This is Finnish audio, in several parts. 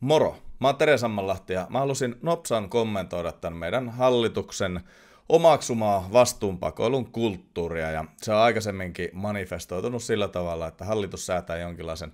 Moro! Mä oon Teresa Sammanlahti ja mä halusin Nopsan kommentoida tämän meidän hallituksen omaksumaa vastuunpakoilun kulttuuria ja se on aikaisemminkin manifestoitunut sillä tavalla, että hallitus säätää jonkinlaisen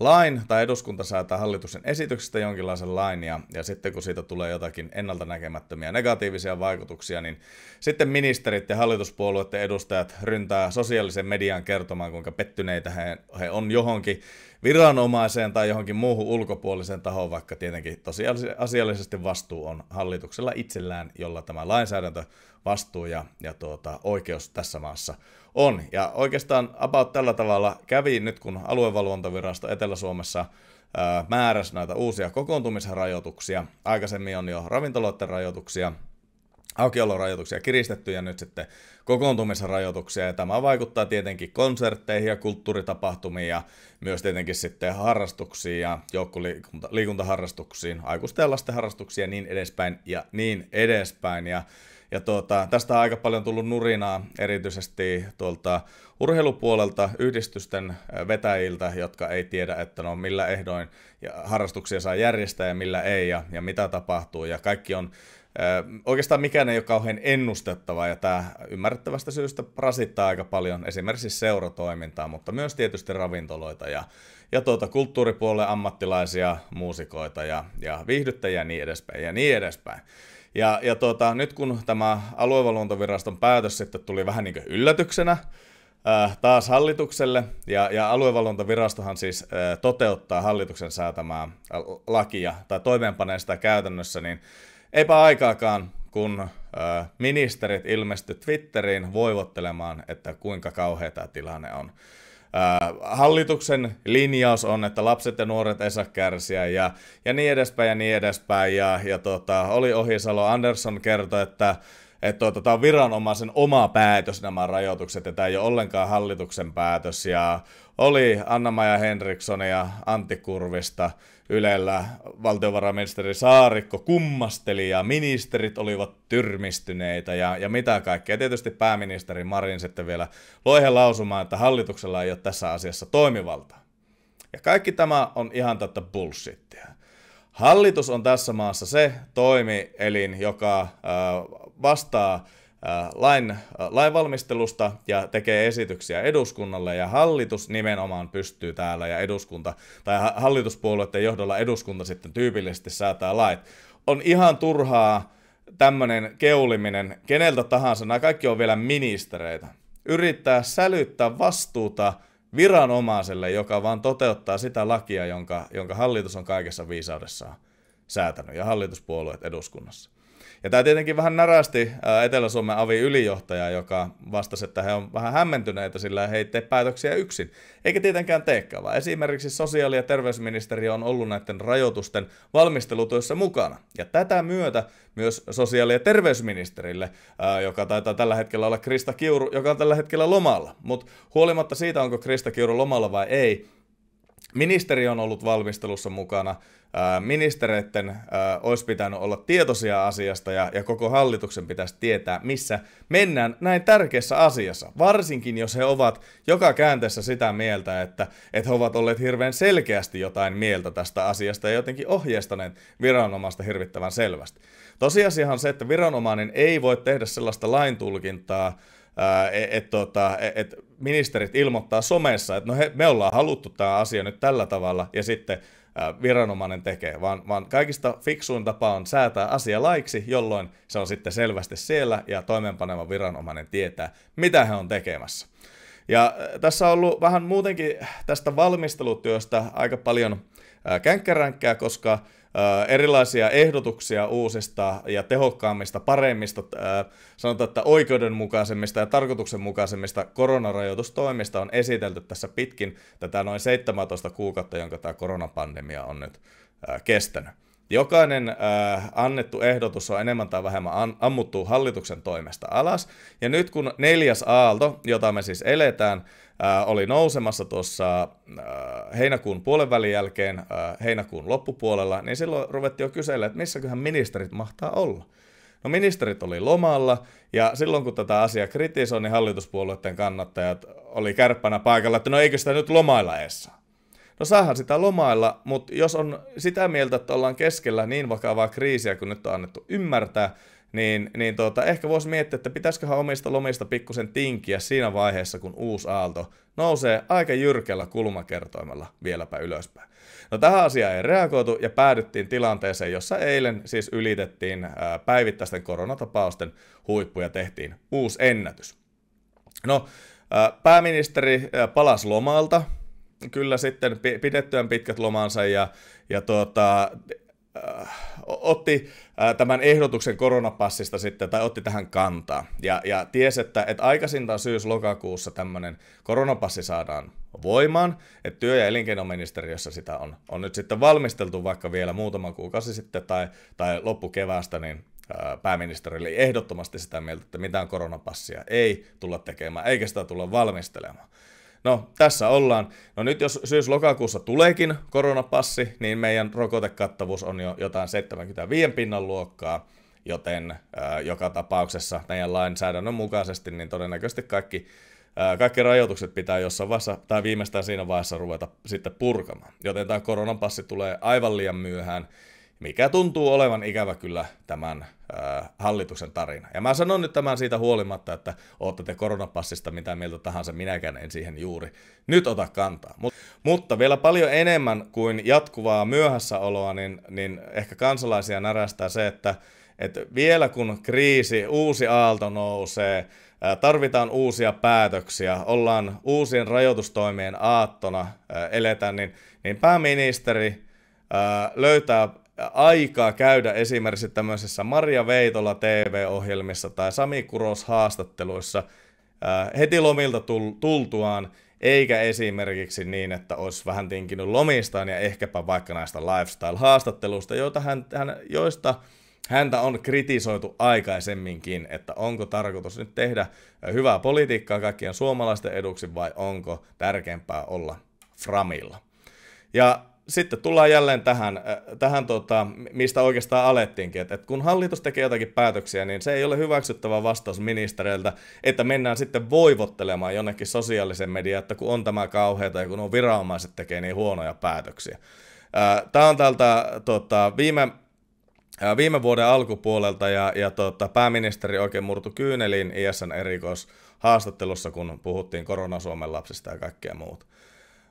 lain tai eduskunta säätää hallituksen esityksestä jonkinlaisen lain ja, ja sitten kun siitä tulee jotakin ennalta näkemättömiä negatiivisia vaikutuksia, niin sitten ministerit ja hallituspuolueiden edustajat ryntää sosiaalisen median kertomaan, kuinka pettyneitä he, he on johonkin viranomaiseen tai johonkin muuhun ulkopuoliseen tahoon, vaikka tietenkin tosiasiallisesti vastuu on hallituksella itsellään, jolla tämä lainsäädäntö vastuu ja, ja tuota, oikeus tässä maassa on. Ja oikeastaan about tällä tavalla kävi nyt, kun aluevalvontavirasto Etelä-Suomessa määräsi näitä uusia kokoontumisrajoituksia. Aikaisemmin on jo ravintoloiden rajoituksia, aukiolorajoituksia kiristetty ja nyt sitten kokoontumisrajoituksia ja tämä vaikuttaa tietenkin konsertteihin ja kulttuuritapahtumiin ja myös tietenkin sitten harrastuksiin ja joukkoliikuntaharrastuksiin, aikuisten ja lasten harrastuksia ja niin edespäin ja niin edespäin ja ja tuota, tästä on aika paljon tullut nurinaa erityisesti tuolta urheilupuolelta yhdistysten vetäjiltä, jotka ei tiedä, että no millä ehdoin harrastuksia saa järjestää ja millä ei ja, ja mitä tapahtuu. Ja kaikki on Oikeastaan mikään ei ole kauhean ennustettava ja tämä ymmärrettävästä syystä rasittaa aika paljon esimerkiksi seuratoimintaa, mutta myös tietysti ravintoloita ja, ja tuota, kulttuuripuolen ammattilaisia, muusikoita ja, ja viihdyttäjiä ja niin edespäin ja niin edespäin. Ja, ja tuota, nyt kun tämä aluevalvontaviraston päätös sitten tuli vähän niin kuin yllätyksenä, äh, taas hallitukselle, ja, ja aluevalvontavirastohan siis äh, toteuttaa hallituksen säätämää lakia tai toimeenpanee sitä käytännössä, niin Eipä aikaakaan, kun ministerit ilmesty Twitteriin voivottelemaan, että kuinka kauhea tämä tilanne on. Hallituksen linjaus on, että lapset ja nuoret ei saa kärsiä ja, ja niin edespäin ja niin edespäin. Ja, ja tota, oli Ohisalo Andersson kertoi, että että tuota, tämä on viranomaisen oma päätös nämä rajoitukset, että tämä ei ole ollenkaan hallituksen päätös. Ja oli Anna-Maja Henriksson ja Antti Kurvista Ylellä valtiovarainministeri Saarikko kummasteli ja ministerit olivat tyrmistyneitä ja, ja mitä kaikkea. Tietysti pääministeri Marin sitten vielä loihe lausumaan, että hallituksella ei ole tässä asiassa toimivalta. Ja kaikki tämä on ihan tätä bullshittia. Hallitus on tässä maassa se toimielin, joka vastaa lain, lainvalmistelusta ja tekee esityksiä eduskunnalle ja hallitus nimenomaan pystyy täällä ja eduskunta tai hallituspuolueiden johdolla eduskunta sitten tyypillisesti säätää lait. On ihan turhaa tämmöinen keuliminen keneltä tahansa, nämä kaikki on vielä ministereitä, yrittää sälyttää vastuuta viranomaiselle, joka vaan toteuttaa sitä lakia, jonka, jonka hallitus on kaikessa viisaudessaan säätänyt ja hallituspuolueet eduskunnassa. Ja tämä tietenkin vähän narasti Etelä-Suomen avi ylijohtaja, joka vastasi, että he on vähän hämmentyneitä, sillä he eivät tee päätöksiä yksin. Eikä tietenkään teekään, vaan esimerkiksi sosiaali- ja terveysministeriö on ollut näiden rajoitusten valmistelutyössä mukana. Ja tätä myötä myös sosiaali- ja terveysministerille, joka taitaa tällä hetkellä olla Krista Kiuru, joka on tällä hetkellä lomalla. Mutta huolimatta siitä, onko Krista Kiuru lomalla vai ei, Ministeri on ollut valmistelussa mukana. Ministereiden olisi pitänyt olla tietoisia asiasta ja, ja koko hallituksen pitäisi tietää, missä mennään näin tärkeässä asiassa. Varsinkin jos he ovat joka käänteessä sitä mieltä, että, että he ovat olleet hirveän selkeästi jotain mieltä tästä asiasta ja jotenkin ohjeistaneet viranomaista hirvittävän selvästi. Tosiasiahan on se, että viranomainen ei voi tehdä sellaista laintulkintaa, että e, et, tota, e, et, ministerit ilmoittaa somessa, että no he, me ollaan haluttu tämä asia nyt tällä tavalla, ja sitten viranomainen tekee, vaan, vaan kaikista fiksuin tapa on säätää asia laiksi, jolloin se on sitten selvästi siellä ja toimeenpaneva viranomainen tietää, mitä he on tekemässä. Ja tässä on ollut vähän muutenkin tästä valmistelutyöstä aika paljon känkkäränkkää, koska erilaisia ehdotuksia uusista ja tehokkaammista, paremmista, sanotaan, että oikeudenmukaisemmista ja tarkoituksenmukaisemmista koronarajoitustoimista on esitelty tässä pitkin tätä noin 17 kuukautta, jonka tämä koronapandemia on nyt kestänyt. Jokainen äh, annettu ehdotus on enemmän tai vähemmän an- ammuttu hallituksen toimesta alas. Ja nyt kun neljäs aalto, jota me siis eletään, äh, oli nousemassa tuossa äh, heinäkuun puolen jälkeen, äh, heinäkuun loppupuolella, niin silloin ruvettiin jo kysellä, että missäköhän ministerit mahtaa olla. No ministerit oli lomalla, ja silloin kun tätä asiaa kritisoi, niin hallituspuolueiden kannattajat oli kärppänä paikalla, että no eikö sitä nyt lomailla edes No saahan sitä lomailla, mutta jos on sitä mieltä, että ollaan keskellä niin vakavaa kriisiä kuin nyt on annettu ymmärtää, niin, niin tuota, ehkä voisi miettiä, että pitäisiköhän omista lomista pikkusen tinkiä siinä vaiheessa, kun uusi aalto nousee aika jyrkällä kulmakertoimella vieläpä ylöspäin. No tähän asiaan ei reagoitu ja päädyttiin tilanteeseen, jossa eilen siis ylitettiin päivittäisten koronatapausten huippu ja tehtiin uusi ennätys. No, pääministeri palasi lomalta kyllä sitten pidettyään pitkät lomansa ja, ja tuota, äh, otti äh, tämän ehdotuksen koronapassista sitten, tai otti tähän kantaa. Ja, ja tiesi, että, että aikaisintaan syys-lokakuussa tämmöinen koronapassi saadaan voimaan, että työ- ja elinkeinoministeriössä sitä on, on nyt sitten valmisteltu vaikka vielä muutama kuukausi sitten tai, tai loppukeväästä, niin äh, pääministerille ehdottomasti sitä mieltä, että mitään koronapassia ei tulla tekemään, eikä sitä tulla valmistelemaan. No, tässä ollaan. No nyt jos syys-lokakuussa tuleekin koronapassi, niin meidän rokotekattavuus on jo jotain 75 pinnan luokkaa, joten äh, joka tapauksessa meidän lainsäädännön mukaisesti niin todennäköisesti kaikki äh, kaikki rajoitukset pitää jossain vaiheessa, tai viimeistään siinä vaiheessa ruveta sitten purkamaan. Joten tämä koronapassi tulee aivan liian myöhään, mikä tuntuu olevan ikävä kyllä tämän äh, hallituksen tarina. Ja mä sanon nyt tämän siitä huolimatta, että ootte te koronapassista mitä mieltä tahansa, minäkään en siihen juuri nyt ota kantaa. Mut, mutta vielä paljon enemmän kuin jatkuvaa myöhässäoloa, niin, niin ehkä kansalaisia närästää se, että et vielä kun kriisi, uusi aalto nousee, äh, tarvitaan uusia päätöksiä, ollaan uusien rajoitustoimien aattona, äh, eletään, niin, niin pääministeri äh, löytää aikaa käydä esimerkiksi tämmöisessä Maria Veitola TV-ohjelmissa tai Sami Kuros haastatteluissa äh, heti lomilta tultuaan, eikä esimerkiksi niin, että olisi vähän tinkinyt lomistaan ja ehkäpä vaikka näistä lifestyle-haastatteluista, joita hän, hän, joista häntä on kritisoitu aikaisemminkin, että onko tarkoitus nyt tehdä äh, hyvää politiikkaa kaikkien suomalaisten eduksi vai onko tärkeämpää olla framilla. Ja sitten tullaan jälleen tähän, äh, tähän tota, mistä oikeastaan alettiinkin, että, et kun hallitus tekee jotakin päätöksiä, niin se ei ole hyväksyttävä vastaus ministereiltä, että mennään sitten voivottelemaan jonnekin sosiaalisen mediaan, että kun on tämä kauheita, ja kun on viranomaiset tekee niin huonoja päätöksiä. Äh, tämä on tältä tota, viime äh, viime vuoden alkupuolelta ja, ja tota, pääministeri oikein murtu kyynelin ISN erikoishaastattelussa, kun puhuttiin koronasuomen lapsista ja kaikkea muuta.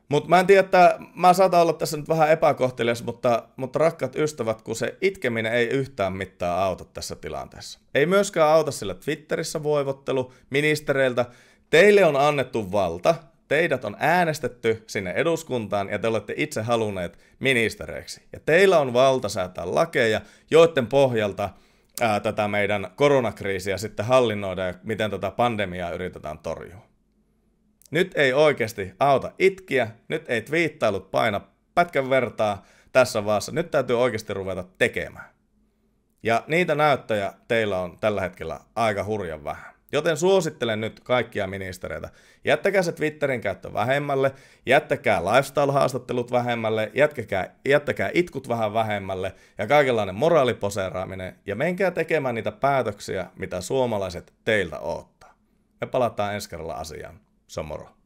Mutta mä en tiedä, että mä saatan olla tässä nyt vähän epäkohtelias, mutta, mutta rakkaat ystävät, kun se itkeminen ei yhtään mittaa auta tässä tilanteessa. Ei myöskään auta sillä Twitterissä voivottelu ministereiltä. Teille on annettu valta, teidät on äänestetty sinne eduskuntaan ja te olette itse halunneet ministereiksi. Ja teillä on valta säätää lakeja, joiden pohjalta ää, tätä meidän koronakriisiä sitten hallinnoida ja miten tätä pandemiaa yritetään torjua. Nyt ei oikeasti auta itkiä, nyt ei twiittailut paina pätkän vertaa tässä vaassa. Nyt täytyy oikeasti ruveta tekemään. Ja niitä näyttöjä teillä on tällä hetkellä aika hurjan vähän. Joten suosittelen nyt kaikkia ministereitä. Jättäkää se Twitterin käyttö vähemmälle, jättäkää lifestyle-haastattelut vähemmälle, jättäkää, jättäkää itkut vähän vähemmälle ja kaikenlainen moraaliposeeraaminen ja menkää tekemään niitä päätöksiä, mitä suomalaiset teiltä odottaa. Me palataan ensi kerralla asiaan. Samara.